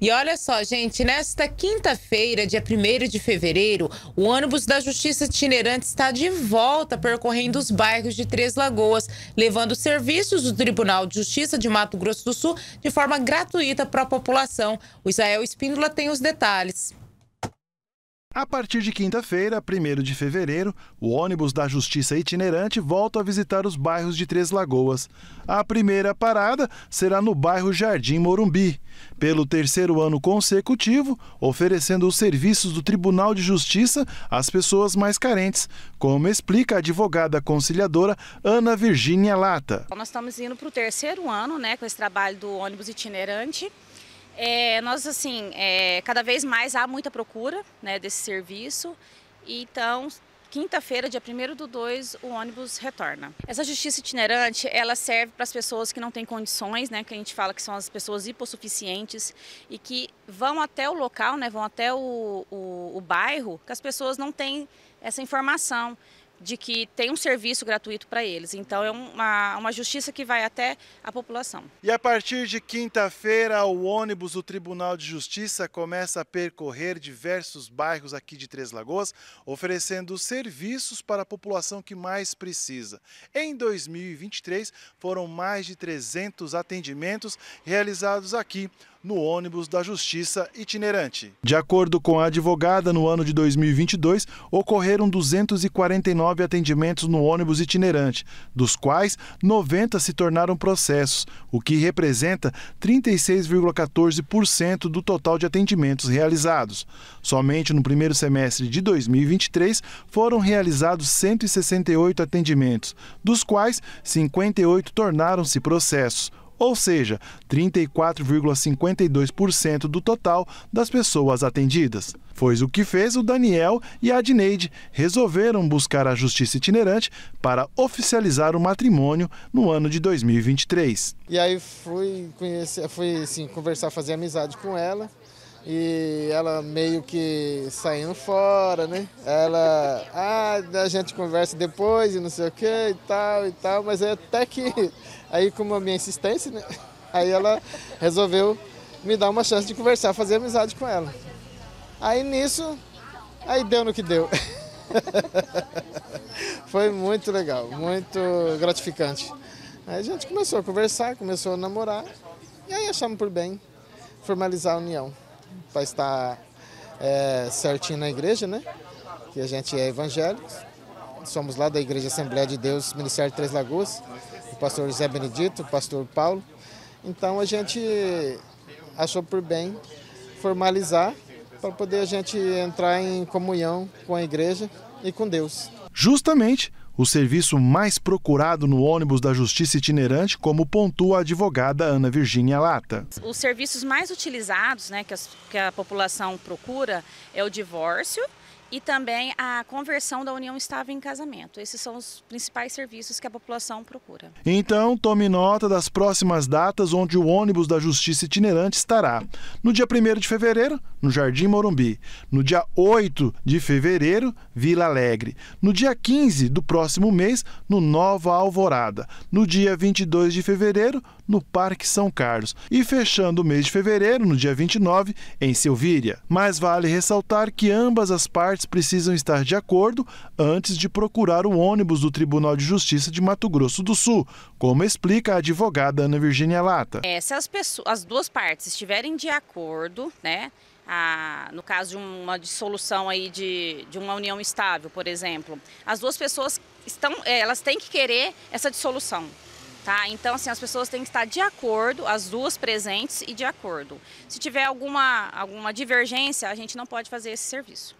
E olha só, gente, nesta quinta-feira, dia 1 de fevereiro, o ônibus da Justiça Itinerante está de volta percorrendo os bairros de Três Lagoas, levando serviços do Tribunal de Justiça de Mato Grosso do Sul de forma gratuita para a população. O Israel Espíndola tem os detalhes. A partir de quinta-feira, 1 de fevereiro, o ônibus da Justiça Itinerante volta a visitar os bairros de Três Lagoas. A primeira parada será no bairro Jardim Morumbi. Pelo terceiro ano consecutivo, oferecendo os serviços do Tribunal de Justiça às pessoas mais carentes, como explica a advogada conciliadora Ana Virgínia Lata. Então, nós estamos indo para o terceiro ano né, com esse trabalho do ônibus itinerante. É, nós, assim, é, cada vez mais há muita procura né, desse serviço, então Quinta-feira, dia 1 do 2, o ônibus retorna. Essa justiça itinerante, ela serve para as pessoas que não têm condições, né, que a gente fala que são as pessoas hipossuficientes e que vão até o local, né, vão até o, o, o bairro, que as pessoas não têm essa informação de que tem um serviço gratuito para eles. Então é uma, uma justiça que vai até a população. E a partir de quinta-feira, o ônibus do Tribunal de Justiça começa a percorrer diversos bairros aqui de Três Lagoas, oferecendo serviços para a população que mais precisa. Em 2023, foram mais de 300 atendimentos realizados aqui no ônibus da Justiça itinerante. De acordo com a advogada, no ano de 2022 ocorreram 249 atendimentos no ônibus itinerante, dos quais 90 se tornaram processos, o que representa 36,14% do total de atendimentos realizados. Somente no primeiro semestre de 2023 foram realizados 168 atendimentos, dos quais 58 tornaram-se processos ou seja, 34,52% do total das pessoas atendidas. Foi o que fez o Daniel e a Adneide resolveram buscar a justiça itinerante para oficializar o matrimônio no ano de 2023. E aí fui conhecer, fui assim, conversar, fazer amizade com ela e ela meio que saindo fora, né? Ela, ah, a gente conversa depois e não sei o que e tal e tal, mas é até que, aí com a minha insistência, né? Aí ela resolveu me dar uma chance de conversar, fazer amizade com ela. Aí nisso, aí deu no que deu. Foi muito legal, muito gratificante. Aí a gente começou a conversar, começou a namorar e aí achamos por bem formalizar a união para estar é, certinho na igreja, né? Que a gente é evangélico. Somos lá da Igreja Assembleia de Deus, Ministério de Três Lagoas, o pastor José Benedito, o pastor Paulo. Então a gente achou por bem formalizar para poder a gente entrar em comunhão com a igreja e com Deus. Justamente o serviço mais procurado no ônibus da Justiça Itinerante, como pontua a advogada Ana Virginia Lata. Os serviços mais utilizados né, que, que a população procura é o divórcio e também a conversão da união estável em casamento. Esses são os principais serviços que a população procura. Então, tome nota das próximas datas onde o ônibus da Justiça Itinerante estará. No dia 1 de fevereiro, no Jardim Morumbi. No dia 8 de fevereiro, Vila Alegre. No dia 15 do próximo mês, no Nova Alvorada. No dia 22 de fevereiro, no Parque São Carlos. E fechando o mês de fevereiro, no dia 29, em Silvíria. Mas vale ressaltar que ambas as partes partes precisam estar de acordo antes de procurar o ônibus do Tribunal de Justiça de Mato Grosso do Sul, como explica a advogada Ana Virgínia Lata. É, se as, pessoas, as duas partes estiverem de acordo, né, a, no caso de uma dissolução aí de, de uma união estável, por exemplo, as duas pessoas estão, é, elas têm que querer essa dissolução. Tá? Então, assim, as pessoas têm que estar de acordo, as duas presentes e de acordo. Se tiver alguma, alguma divergência, a gente não pode fazer esse serviço.